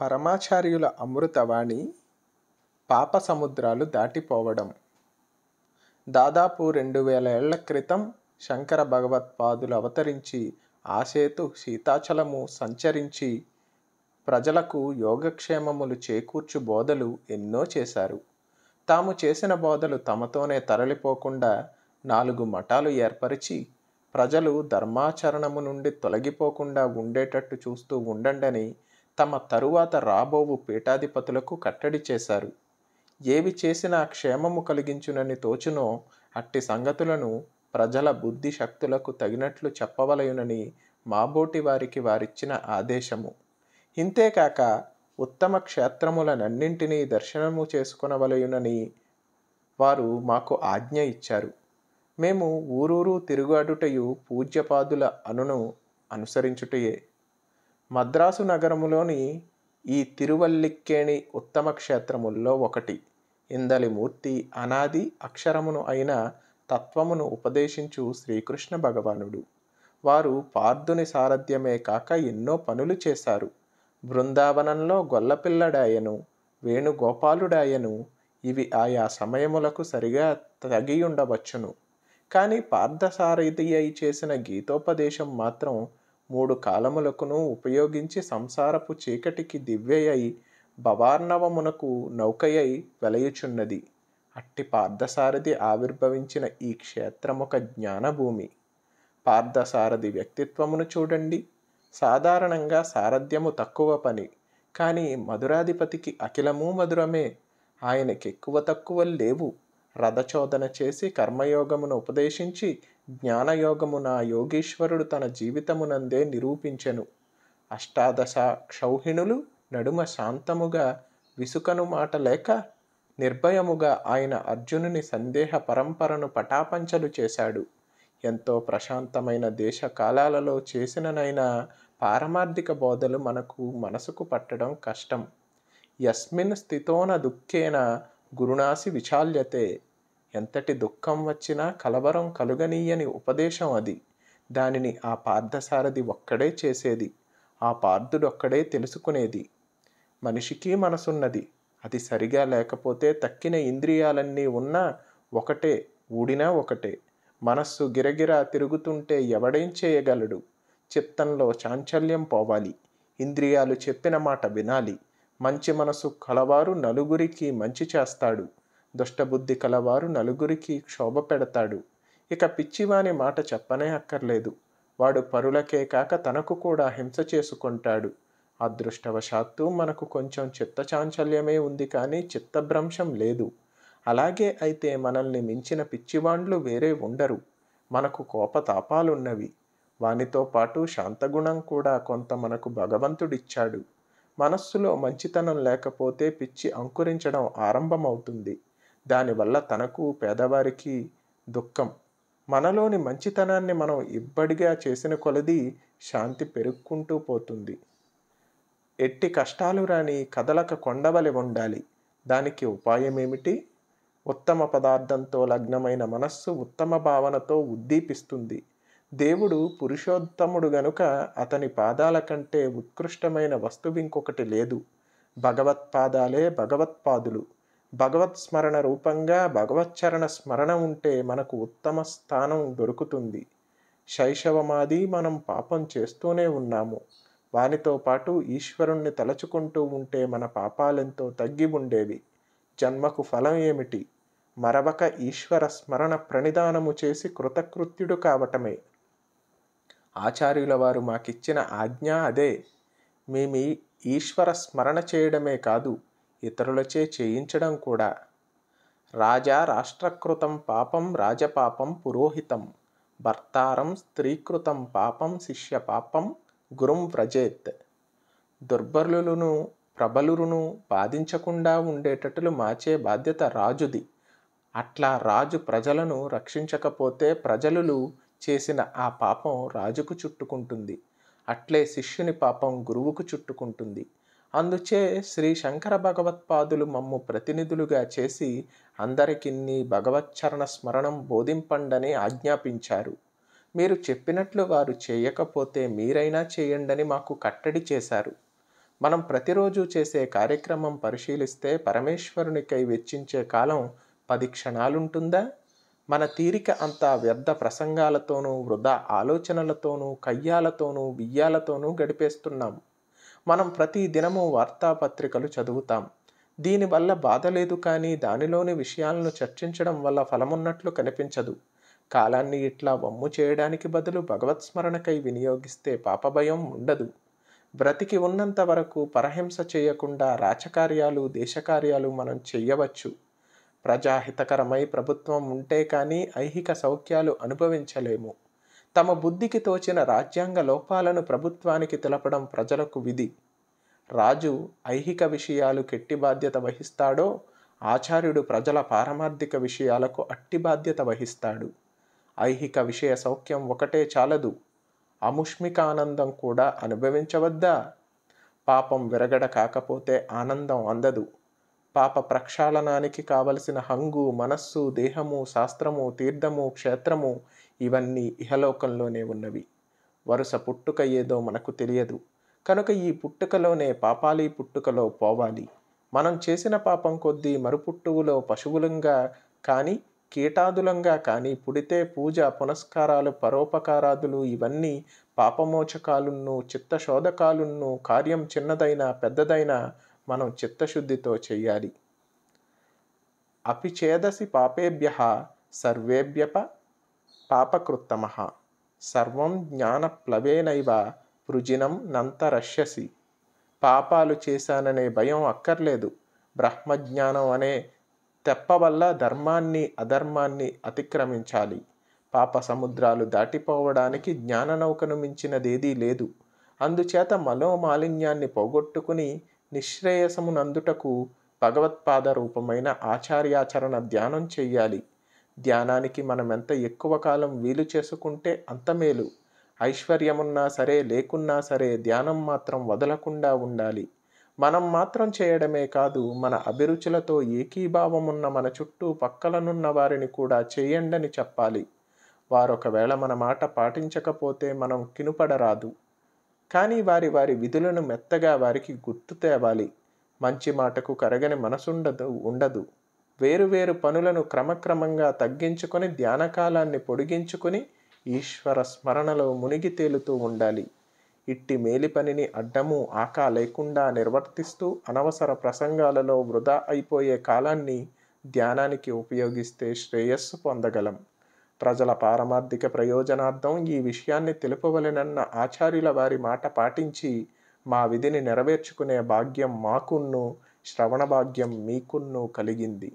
పరమాచార్యుల అమృతవాణి పాప సముద్రాలు దాటిపోవడం దాదాపు రెండు వేల ఏళ్ల క్రితం శంకర భగవత్పాదులు అవతరించి ఆసేతు సీతాచలము సంచరించి ప్రజలకు యోగక్షేమములు చేకూర్చు బోధలు ఎన్నో చేశారు తాము చేసిన బోధలు తమతోనే తరలిపోకుండా నాలుగు మఠాలు ఏర్పరిచి ప్రజలు ధర్మాచరణము నుండి తొలగిపోకుండా ఉండేటట్టు చూస్తూ ఉండండని తమ తరువాత రాబోవు పీఠాధిపతులకు కట్టడి చేశారు ఏవి చేసినా క్షేమము కలిగించునని తోచునో అట్టి సంగతులను ప్రజల బుద్ధి శక్తులకు తగినట్లు చెప్పవలయునని మాబోటి వారికి వారిచ్చిన ఆదేశము ఇంతేకాక ఉత్తమ క్షేత్రములనన్నింటినీ దర్శనము చేసుకునవలయునని వారు మాకు ఆజ్ఞ ఇచ్చారు మేము ఊరూరు తిరుగాడుటయు పూజ్యపాదుల అనును అనుసరించుటయే మద్రాసు నగరములోని ఈ తిరువల్లిక్కేణి ఉత్తమ క్షేత్రముల్లో ఒకటి ఇందలి మూర్తి అనాది అక్షరమును అయిన తత్వమును ఉపదేశించు శ్రీకృష్ణ భగవానుడు వారు పార్థుని సారథ్యమే కాక ఎన్నో పనులు చేశారు బృందావనంలో గొల్లపిల్లడాయను వేణుగోపాలుడాయను ఇవి ఆయా సమయములకు సరిగా తగియుండవచ్చును కానీ పార్థసారథి అయి చేసిన గీతోపదేశం మాత్రం మూడు కాలములకును ఉపయోగించి సంసారపు చీకటికి దివ్యయై భవార్ణవమునకు నౌకయై వెలయుచున్నది అట్టి పార్థసారథి ఆవిర్భవించిన ఈ క్షేత్రం ఒక జ్ఞానభూమి పార్థసారథి వ్యక్తిత్వమును చూడండి సాధారణంగా సారథ్యము తక్కువ పని కానీ మధురాధిపతికి అఖిలము మధురమే ఆయనకి ఎక్కువ తక్కువ లేవు రథచోదన చేసి కర్మయోగమును ఉపదేశించి జ్ఞానయోగమున యోగీశ్వరుడు తన జీవితమునందే నిరూపించెను అష్టాదశ క్షౌహిణులు నడుమ శాంతముగా విసుకను మాట లేక నిర్భయముగా ఆయన అర్జునుని సందేహ పరంపరను పటాపంచలు చేశాడు ఎంతో ప్రశాంతమైన దేశ కాలాలలో చేసిననైనా పారమార్థిక బోధలు మనకు మనసుకు పట్టడం కష్టం యస్మిన్ స్థితోన దుఃఖేన గురుణాసి విచాల్యతే ఎంతటి దుఃఖం వచ్చినా కలవరం కలుగనీయని ఉపదేశం అది దానిని ఆ పార్థసారథి ఒక్కడే చేసేది ఆ పార్థుడొక్కడే తెలుసుకునేది మనిషికి మనసున్నది అది సరిగా లేకపోతే తక్కిన ఇంద్రియాలన్నీ ఉన్నా ఒకటే ఊడినా ఒకటే మనస్సు గిరగిరా తిరుగుతుంటే ఎవడేం చేయగలడు చిత్తంలో చాంచల్యం పోవాలి ఇంద్రియాలు చెప్పిన మాట వినాలి మంచి మనసు కలవారు నలుగురికి మంచి చేస్తాడు దుష్టబుద్ధి కలవారు నలుగురికి క్షోభ పెడతాడు ఇక పిచ్చివాని మాట చెప్పనే అక్కర్లేదు వాడు పరులకే కాక తనకు కూడా హింస చేసుకుంటాడు అదృష్టవశాత్తు మనకు కొంచెం చిత్తచాంచల్యమే ఉంది కానీ చిత్తభ్రంశం లేదు అలాగే అయితే మనల్ని మించిన పిచ్చివాండ్లు వేరే ఉండరు మనకు కోపతాపాలున్నవి వానితో పాటు శాంతగుణం కూడా కొంత మనకు భగవంతుడిచ్చాడు మనస్సులో మంచితనం లేకపోతే పిచ్చి అంకురించడం ఆరంభమవుతుంది దానివల్ల తనకు పేదవారికి దుఃఖం మనలోని మంచితనాన్ని మనం ఇబ్బడిగా చేసిన కొలది శాంతి పెరుక్కుంటూ పోతుంది ఎట్టి కష్టాలు రాని కదలక కొండవలి ఉండాలి దానికి ఉపాయం ఏమిటి ఉత్తమ పదార్థంతో లగ్నమైన మనస్సు ఉత్తమ భావనతో ఉద్దీపిస్తుంది దేవుడు పురుషోత్తముడు గనుక అతని పాదాల కంటే ఉత్కృష్టమైన వస్తువు ఇంకొకటి లేదు భగవత్పాదాలే భగవత్పాదులు భగవత్ స్మరణ రూపంగా భగవచ్చరణ స్మరణ ఉంటే మనకు ఉత్తమ స్థానం దొరుకుతుంది శైశవమాది మనం పాపం చేస్తూనే ఉన్నాము వానితో పాటు ఈశ్వరుణ్ణి తలచుకుంటూ ఉంటే మన పాపాలెంతో తగ్గి ఉండేవి జన్మకు ఫలం ఏమిటి మరవక ఈశ్వర స్మరణ ప్రణిధానము చేసి కృతకృత్యుడు కావటమే ఆచార్యుల వారు మాకిచ్చిన ఆజ్ఞ అదే మేము ఈశ్వర స్మరణ చేయడమే కాదు ఇతరులచే చేయించడం కూడా రాజా రాష్ట్రకృతం పాపం రాజపాపం పురోహితం భర్తారం స్త్రీకృతం పాపం శిష్య పాపం గురుం వ్రజేత్ దుర్బలులను ప్రబలురును బాధించకుండా ఉండేటట్లు మార్చే బాధ్యత రాజుది అట్లా రాజు ప్రజలను రక్షించకపోతే ప్రజలు చేసిన ఆ పాపం రాజుకు చుట్టుకుంటుంది అట్లే శిష్యుని పాపం గురువుకు చుట్టుకుంటుంది అందుచే శ్రీ శంకర భగవత్పాదులు మమ్ము ప్రతినిధులుగా చేసి అందరికిన్ని భగవచ్చరణ స్మరణం బోధింపండని ఆజ్ఞాపించారు మీరు చెప్పినట్లు వారు చేయకపోతే మీరైనా చేయండని మాకు కట్టడి చేశారు మనం ప్రతిరోజు చేసే కార్యక్రమం పరిశీలిస్తే పరమేశ్వరునికై వెచ్చించే కాలం పది క్షణాలుంటుందా మన తీరిక అంతా వ్యర్థ ప్రసంగాలతోనూ వృధా ఆలోచనలతోనూ కయ్యాలతోనూ బియ్యాలతోనూ గడిపేస్తున్నాము మనం ప్రతి దినము వార్తాపత్రికలు చదువుతాం దీనివల్ల బాధ లేదు కానీ దానిలోని విషయాలను చర్చించడం వల్ల ఫలమున్నట్లు కనిపించదు కాలాన్ని ఇట్లా వమ్ము చేయడానికి బదులు భగవత్ స్మరణకై వినియోగిస్తే పాపభయం ఉండదు బ్రతికి ఉన్నంత వరకు పరహింస చేయకుండా రాచకార్యాలు దేశకార్యాలు మనం చెయ్యవచ్చు ప్రజాహితకరమై ప్రభుత్వం ఉంటే కానీ ఐహిక సౌఖ్యాలు అనుభవించలేము తమ బుద్ధికి తోచిన రాజ్యాంగ లోపాలను ప్రభుత్వానికి తెలపడం ప్రజలకు విధి రాజు ఐహిక విషయాలు కెట్టి బాధ్యత వహిస్తాడో ఆచార్యుడు ప్రజల పారమార్థిక విషయాలకు అట్టి బాధ్యత వహిస్తాడు ఐహిక విషయ సౌఖ్యం ఒకటే చాలదు అముష్మికానందం కూడా అనుభవించవద్దా పాపం విరగడ కాకపోతే ఆనందం అందదు పాప ప్రక్షాళనానికి కావలసిన హంగు మనస్సు దేహము శాస్త్రము తీర్థము క్షేత్రము ఇవన్నీ ఇహలోకంలోనే ఉన్నవి వరుస పుట్టుక ఏదో మనకు తెలియదు కనుక ఈ పుట్టుకలోనే పాపాలి పుట్టుకలో పోవాలి మనం చేసిన పాపం కొద్దీ మరుపుట్టువులో పశువులంగా కానీ కీటాదులంగా కానీ పుడితే పూజ పునస్కారాలు పరోపకారాదులు ఇవన్నీ పాపమోచకాలున్ను చిత్తశోధకాలున్ను కార్యం చిన్నదైనా పెద్దదైనా మనం చిత్తశుద్ధితో చేయాలి అపి చేదసి పాపేభ్య సర్వేభ్యప పాపకృత్తమ సర్వం జ్ఞానప్లవేనైవ నంత నంతరష్యసి పాపాలు చేశాననే భయం అక్కర్లేదు బ్రహ్మజ్ఞానం అనే తెప్ప వల్ల ధర్మాన్ని అధర్మాన్ని అతిక్రమించాలి పాప సముద్రాలు దాటిపోవడానికి జ్ఞాననౌకను మించినదేదీ లేదు అందుచేత మలో మాలిన్యాన్ని పోగొట్టుకుని నిశ్రేయసమునందుటకు భగవత్పాద రూపమైన ఆచార్యాచరణ ధ్యానం చెయ్యాలి ధ్యానానికి మనమెంత ఎక్కువ కాలం వీలు చేసుకుంటే అంత మేలు ఐశ్వర్యమున్నా సరే లేకున్నా సరే ధ్యానం మాత్రం వదలకుండా ఉండాలి మనం మాత్రం చేయడమే కాదు మన అభిరుచులతో ఏకీభావమున్న మన చుట్టూ పక్కలనున్న వారిని కూడా చేయండని చెప్పాలి వారొకవేళ మన మాట పాటించకపోతే మనం కినుపడరాదు కానీ వారి వారి విధులను మెత్తగా వారికి గుర్తు తేవాలి మంచి మాటకు కరగని మనసుండదు ఉండదు వేరువేరు పనులను క్రమక్రమంగా తగ్గించుకొని ధ్యానకాలాన్ని పొడిగించుకొని ఈశ్వర స్మరణలో మునిగి తేలుతూ ఉండాలి ఇట్టి మేలి పనిని అడ్డము ఆకా లేకుండా నిర్వర్తిస్తూ అనవసర ప్రసంగాలలో వృధా అయిపోయే కాలాన్ని ధ్యానానికి ఉపయోగిస్తే శ్రేయస్సు పొందగలం ప్రజల పారమార్థిక ప్రయోజనార్థం ఈ విషయాన్ని తెలుపవలెనన్న ఆచార్యుల వారి మాట పాటించి మా విధిని నెరవేర్చుకునే భాగ్యం మాకున్ను శ్రవణ భాగ్యం మీకున్ను కలిగింది